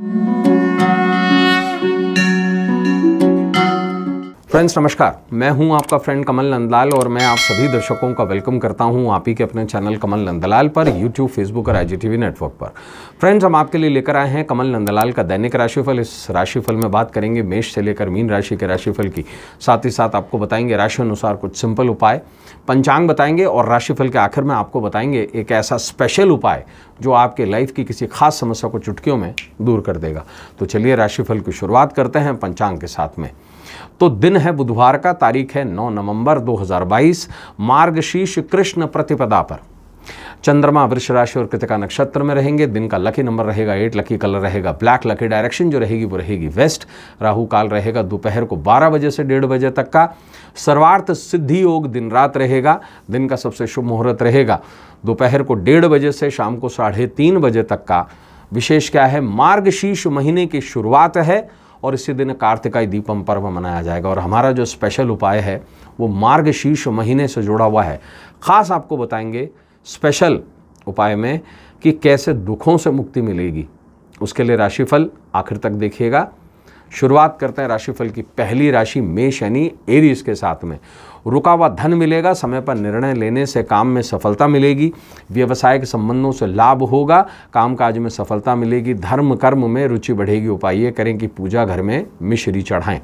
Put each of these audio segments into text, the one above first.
Música friends नमस्कार मैं हूं आपका फ्रेंड कमल नंदलाल और मैं आप सभी दर्शकों का वेलकम करता हूं आप ही के अपने चैनल कमल नंदलाल पर यूट्यूब फेसबुक और आईजीटीवी नेटवर्क पर फ्रेंड्स हम आपके लिए लेकर आए हैं कमल नंदलाल का दैनिक राशिफल इस राशिफल में बात करेंगे मेष से लेकर मीन राशि के राशिफल की साथ ही साथ आपको बताएंगे राशि अनुसार कुछ सिंपल उपाय पंचांग बताएंगे और राशिफल के आखिर में आपको बताएंगे एक ऐसा स्पेशल उपाय जो आपके लाइफ की किसी खास समस्या को चुटकियों में दूर कर देगा तो चलिए राशिफल की शुरुआत करते हैं पंचांग के साथ में तो दिन है बुधवार का तारीख है 9 नवंबर 2022 मार्गशीर्ष कृष्ण प्रतिपदा पर चंद्रमा वृक्ष राशि और कृतिका नक्षत्र में रहेंगे दिन का लकी नंबर रहेगा एट लकी कलर रहेगा ब्लैक लकी डायरेक्शन जो रहेगी वो रहेगी वेस्ट राहु काल रहेगा दोपहर को 12 बजे से डेढ़ बजे तक का सर्वार्थ सिद्धि योग दिन रात रहेगा दिन का सबसे शुभ मुहूर्त रहेगा दोपहर को डेढ़ बजे से शाम को साढ़े तीन बजे तक का विशेष क्या है मार्गशीर्ष महीने की शुरुआत है और इसी दिन कार्तिकाय दीपम पर्व मनाया जाएगा और हमारा जो स्पेशल उपाय है वो मार्ग शीर्ष महीने से जुड़ा हुआ है ख़ास आपको बताएंगे स्पेशल उपाय में कि कैसे दुखों से मुक्ति मिलेगी उसके लिए राशिफल आखिर तक देखिएगा शुरुआत करते हैं राशिफल की पहली राशि मेष शनि एरीज के साथ में रुका हुआ धन मिलेगा समय पर निर्णय लेने से काम में सफलता मिलेगी व्यवसाय के संबंधों से लाभ होगा कामकाज में सफलता मिलेगी धर्म कर्म में रुचि बढ़ेगी उपाय ये करें कि पूजा घर में मिश्री चढ़ाएं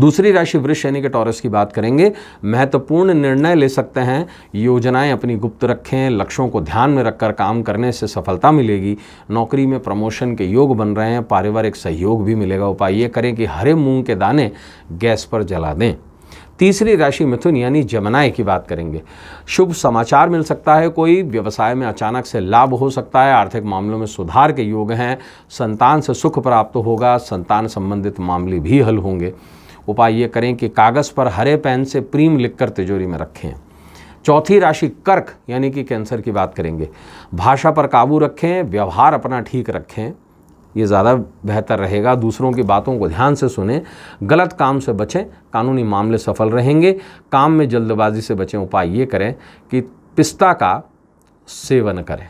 दूसरी राशि वृक्ष यानी कि टॉरस की बात करेंगे महत्वपूर्ण निर्णय ले सकते हैं योजनाएं अपनी गुप्त रखें लक्ष्यों को ध्यान में रखकर काम करने से सफलता मिलेगी नौकरी में प्रमोशन के योग बन रहे हैं पारिवारिक सहयोग भी मिलेगा उपाय ये करें कि हरे मूंग के दाने गैस पर जला दें तीसरी राशि मिथुन यानी जमनाए की बात करेंगे शुभ समाचार मिल सकता है कोई व्यवसाय में अचानक से लाभ हो सकता है आर्थिक मामलों में सुधार के योग हैं संतान से सुख प्राप्त होगा संतान संबंधित मामले भी हल होंगे उपाय ये करें कि कागज़ पर हरे पेन से प्रीम लिखकर तिजोरी में रखें चौथी राशि कर्क यानी कि कैंसर की बात करेंगे भाषा पर काबू रखें व्यवहार अपना ठीक रखें ये ज़्यादा बेहतर रहेगा दूसरों की बातों को ध्यान से सुने गलत काम से बचें कानूनी मामले सफल रहेंगे काम में जल्दबाजी से बचें उपाय ये करें कि पिस्ता का सेवन करें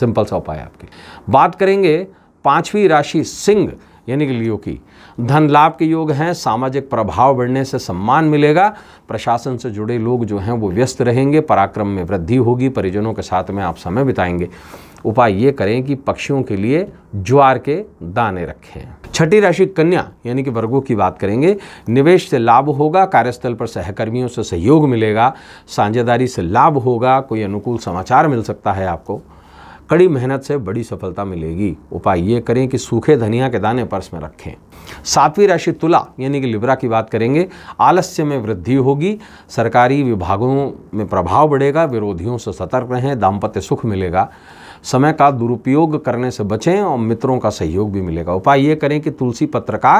सिंपल सा उपाय आपके बात करेंगे पांचवी राशि सिंह यानी कि लियो की धन लाभ के योग हैं सामाजिक प्रभाव बढ़ने से सम्मान मिलेगा प्रशासन से जुड़े लोग जो हैं वो व्यस्त रहेंगे पराक्रम में वृद्धि होगी परिजनों के साथ में आप समय बिताएंगे उपाय ये करें कि पक्षियों के लिए ज्वार के दाने रखें छठी राशि कन्या यानी कि वर्गों की बात करेंगे निवेश से लाभ होगा कार्यस्थल पर सहकर्मियों से सहयोग मिलेगा साझेदारी से लाभ होगा कोई अनुकूल समाचार मिल सकता है आपको कड़ी मेहनत से बड़ी सफलता मिलेगी उपाय ये करें कि सूखे धनिया के दाने पर्स में रखें सातवीं राशि तुला यानी कि लिब्रा की बात करेंगे आलस्य में वृद्धि होगी सरकारी विभागों में प्रभाव बढ़ेगा विरोधियों से सतर्क रहें दाम्पत्य सुख मिलेगा समय का दुरुपयोग करने से बचें और मित्रों का सहयोग भी मिलेगा उपाय ये करें कि तुलसी पत्र का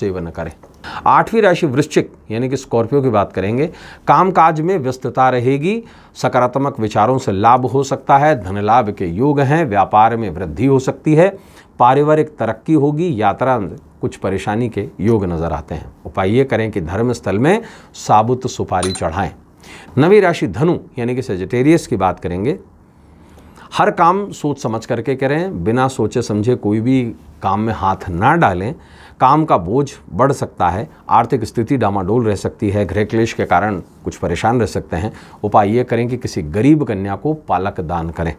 सेवन करें आठवीं राशि वृश्चिक यानी कि स्कॉर्पियो की बात करेंगे कामकाज में व्यस्तता रहेगी सकारात्मक विचारों से लाभ हो सकता है धन लाभ के योग हैं व्यापार में वृद्धि हो सकती है पारिवारिक तरक्की होगी यात्रा कुछ परेशानी के योग नज़र आते हैं उपाय ये करें कि धर्म स्थल में साबुत सुपारी चढ़ाएं नवी राशि धनु यानी कि सेजिटेरियस की बात करेंगे हर काम सोच समझ करके करें बिना सोचे समझे कोई भी काम में हाथ ना डालें काम का बोझ बढ़ सकता है आर्थिक स्थिति डामाडोल रह सकती है गृह क्लेश के कारण कुछ परेशान रह सकते हैं उपाय ये करें कि किसी गरीब कन्या को पालक दान करें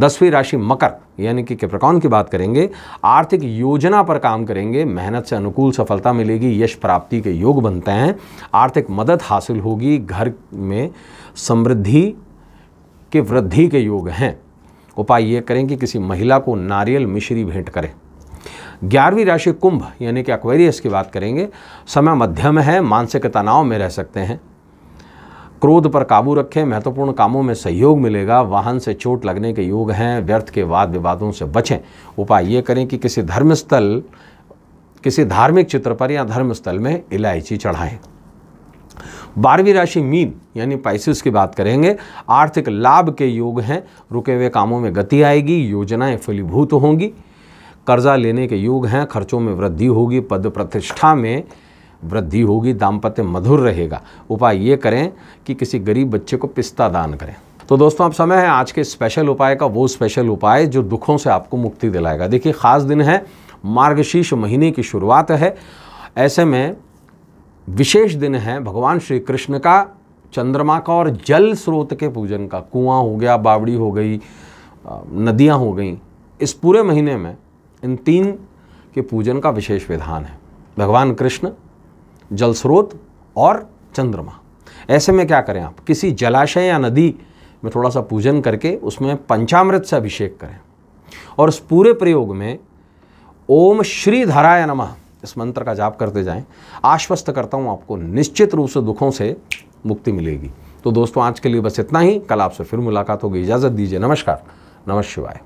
दसवीं राशि मकर यानी कि कैप्रिकॉन की बात करेंगे आर्थिक योजना पर काम करेंगे मेहनत से अनुकूल सफलता मिलेगी यश प्राप्ति के योग बनते हैं आर्थिक मदद हासिल होगी घर में समृद्धि के वृद्धि के योग हैं उपाय ये करें कि किसी महिला को नारियल मिश्री भेंट करें ग्यारहवीं राशि कुंभ यानी कि एक्वेरियस की बात करेंगे समय मध्यम है मानसिक तनाव में रह सकते हैं क्रोध पर काबू रखें महत्वपूर्ण कामों में सहयोग मिलेगा वाहन से चोट लगने के योग हैं व्यर्थ के वाद विवादों से बचें उपाय ये करें कि किसी धर्मस्थल किसी धार्मिक चित्र पर या धर्मस्थल में इलायची चढ़ाएं बारहवीं राशि मीन यानी पाइसिस की बात करेंगे आर्थिक लाभ के योग हैं रुके हुए कामों में गति आएगी योजनाएं फलीभूत होंगी कर्जा लेने के योग हैं खर्चों में वृद्धि होगी पद प्रतिष्ठा में वृद्धि होगी दाम्पत्य मधुर रहेगा उपाय ये करें कि किसी गरीब बच्चे को पिस्ता दान करें तो दोस्तों अब समय है आज के स्पेशल उपाय का वो स्पेशल उपाय जो दुखों से आपको मुक्ति दिलाएगा देखिए ख़ास दिन है मार्गशीर्ष महीने की शुरुआत है ऐसे में विशेष दिन है भगवान श्री कृष्ण का चंद्रमा का और जल स्रोत के पूजन का कुआं हो गया बावड़ी हो गई नदियां हो गई इस पूरे महीने में इन तीन के पूजन का विशेष विधान है भगवान कृष्ण जल स्रोत और चंद्रमा ऐसे में क्या करें आप किसी जलाशय या नदी में थोड़ा सा पूजन करके उसमें पंचामृत से अभिषेक करें और उस पूरे प्रयोग में ओम श्री धराय नम इस मंत्र का जाप करते जाएं आश्वस्त करता हूँ आपको निश्चित रूप से दुखों से मुक्ति मिलेगी तो दोस्तों आज के लिए बस इतना ही कल आपसे फिर मुलाकात होगी इजाज़त दीजिए नमस्कार नमः शिवाय